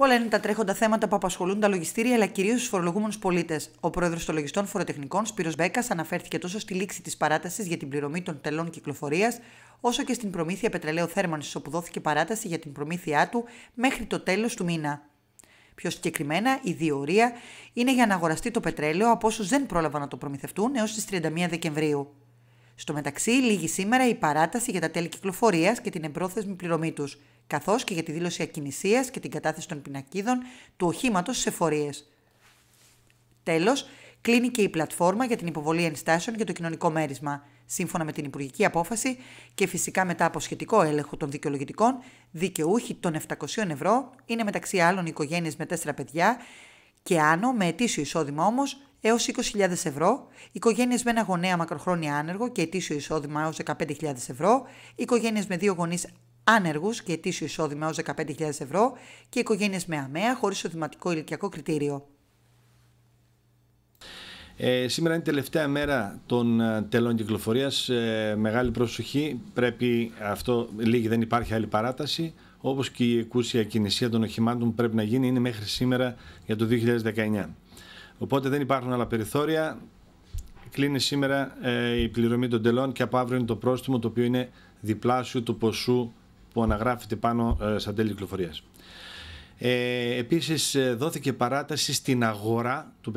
Πολλά είναι τα τρέχοντα θέματα που απασχολούν τα λογιστήρια αλλά κυρίως τους φορολογούμενους πολίτες. Ο πρόεδρος των λογιστών φοροτεχνικών, Σπύρος Μπέκας, αναφέρθηκε τόσο στη λήξη της παράτασης για την πληρωμή των τελών κυκλοφορίας, όσο και στην προμήθεια πετρελαίου θέρμανσης, όπου δόθηκε παράταση για την προμήθειά του μέχρι το τέλος του μήνα. Πιο συγκεκριμένα, η διορία είναι για να αγοραστεί το πετρέλαιο από όσους δεν πρόλαβαν να το προμηθευτούν έως τις 31 Δεκεμβρίου. Στο μεταξύ, λίγη σήμερα η παράταση για τα τέλη κυκλοφορίας και την εμπρόθεσμη πληρωμή τους καθώς και για τη δήλωση ακινησίας και την κατάθεση των πινακίδων του οχήματος σε φορείε. Τέλος, κλείνει και η πλατφόρμα για την υποβολή ενστάσεων για το κοινωνικό μέρισμα, σύμφωνα με την Υπουργική Απόφαση και φυσικά μετά από σχετικό έλεγχο των δικαιολογητικών, δικαιούχοι των 700 ευρώ είναι μεταξύ άλλων οικογένειες με 4 παιδιά και άνω με ετήσιο εισόδημα όμως έως 20.000 ευρώ, οικογένειες με ένα γονέα μακροχρόνια άνεργο και ετήσιο εισόδημα έως 15.000 ευρώ, οικογένειες με δύο γονείς άνεργους και ετήσιο εισόδημα έως 15.000 ευρώ και οικογένειες με αμαία χωρίς οδηματικό ηλικιακό κριτήριο. Ε, σήμερα είναι η τελευταία μέρα των ε, τελών κυκλοφορίας. Ε, μεγάλη προσοχή. Πρέπει αυτό, λίγη δεν υπάρχει άλλη παράταση. Όπως και η εκούσια κινησία των οχημάτων που πρέπει να γίνει είναι μέχρι σήμερα για το 2019. Οπότε δεν υπάρχουν άλλα περιθώρια. Κλείνει σήμερα ε, η πληρωμή των τελών και από αύριο είναι το πρόστιμο το οποίο είναι διπλάσιο του ποσού που αναγράφεται πάνω ε, σαν τέλη κυκλοφορίας. Ε, επίσης ε, δόθηκε παράταση στην αγορά του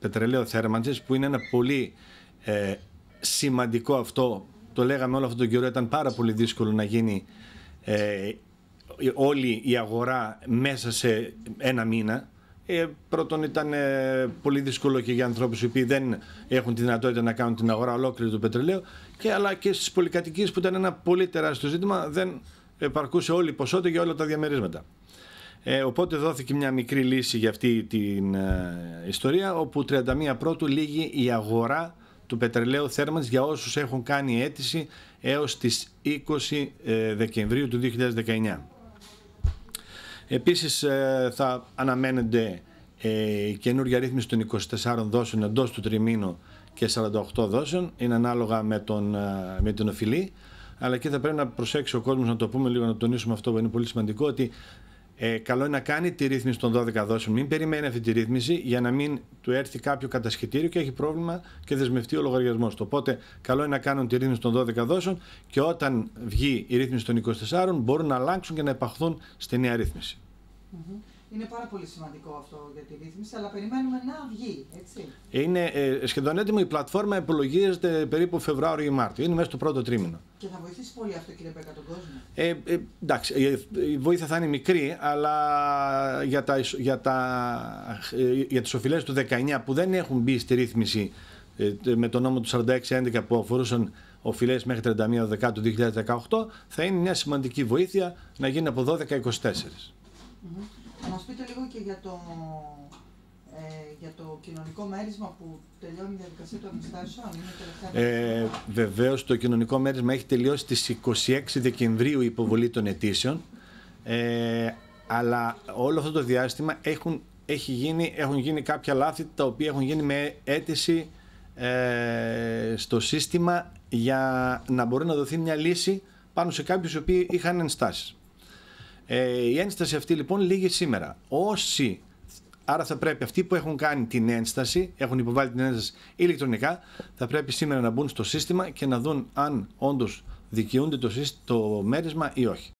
πετρελαίου θέρμανσης, που είναι ένα πολύ ε, σημαντικό αυτό το λέγαμε όλο αυτόν τον καιρό ήταν πάρα πολύ δύσκολο να γίνει ε, όλη η αγορά μέσα σε ένα μήνα ε, πρώτον ήταν ε, πολύ δύσκολο και για ανθρώπους οι οποίοι δεν έχουν τη δυνατότητα να κάνουν την αγορά ολόκληρη του πετρελαίου και, αλλά και στις πολυκατοικίες που ήταν ένα πολύ τεράστιο ζήτημα δεν επαρκούσε όλη η ποσότητα για όλα τα διαμερίσματα. Ε, οπότε δόθηκε μια μικρή λύση για αυτή την ε, ιστορία όπου 31 πρώτου λύγει η αγορά του πετρελαίου θέρμανσης για όσους έχουν κάνει αίτηση έως τις 20 ε, Δεκεμβρίου του 2019. Επίσης ε, θα αναμένεται η καινούργια ρύθμιση των 24 δόσεων εντός του τριμήνου και 48 δόσεων, είναι ανάλογα με, τον, με την οφειλή αλλά και θα πρέπει να προσέξει ο κόσμος να το πούμε λίγο, να τονίσουμε αυτό που είναι πολύ σημαντικό, ότι ε, καλό είναι να κάνει τη ρύθμιση των 12 δόσεων. Μην περιμένει αυτή τη ρύθμιση για να μην του έρθει κάποιο κατασχετήριο και έχει πρόβλημα και δεσμευτεί ο λογαριασμός του. Οπότε, καλό είναι να κάνουν τη ρύθμιση των 12 δόσεων και όταν βγει η ρύθμιση των 24, μπορούν να αλλάξουν και να επαχθούν στη νέα ρύθμιση. Είναι πάρα πολύ σημαντικό αυτό για τη ρύθμιση, αλλά περιμένουμε να βγει. Έτσι. Είναι ε, σχεδόν έτοιμο. η πλατφόρμα, υπολογίζεται περίπου Φεβρουάριο ή Μάρτιο. Είναι μέσα στο πρώτο τρίμηνο. Και θα βοηθήσει πολύ αυτό, κύριε Πέκα, τον κόσμο. Ε, ε, εντάξει, ε, η βοήθεια θα είναι μικρή, αλλά για, τα, για, τα, ε, για τις οφειλές του 19 που δεν έχουν μπει στη ρύθμιση ε, με το νόμο του 46-11 που αφορούσαν οφειλές μέχρι 31 Δεκάτου 2018, θα είναι μια σημαντική βοήθεια να γίνει από 12-24. Mm -hmm να μας πείτε λίγο και για το, ε, για το κοινωνικό μέρισμα που τελειώνει η διαδικασία των αντιστάσεων. Ε, Βεβαίως, το κοινωνικό μέρισμα έχει τελειώσει στις 26 Δεκεμβρίου η υποβολή των αιτήσεων. Ε, αλλά όλο αυτό το διάστημα έχουν, έχει γίνει, έχουν γίνει κάποια λάθη τα οποία έχουν γίνει με αίτηση ε, στο σύστημα για να μπορεί να δοθεί μια λύση πάνω σε κάποιους οι οποίοι είχαν ενστάσεις. Ε, η ένσταση αυτή λοιπόν λήγει σήμερα. Όσοι, άρα θα πρέπει αυτοί που έχουν κάνει την ένσταση, έχουν υποβάλει την ένσταση ηλεκτρονικά, θα πρέπει σήμερα να μπουν στο σύστημα και να δουν αν όντως δικαιούνται το, το μέρισμα ή όχι.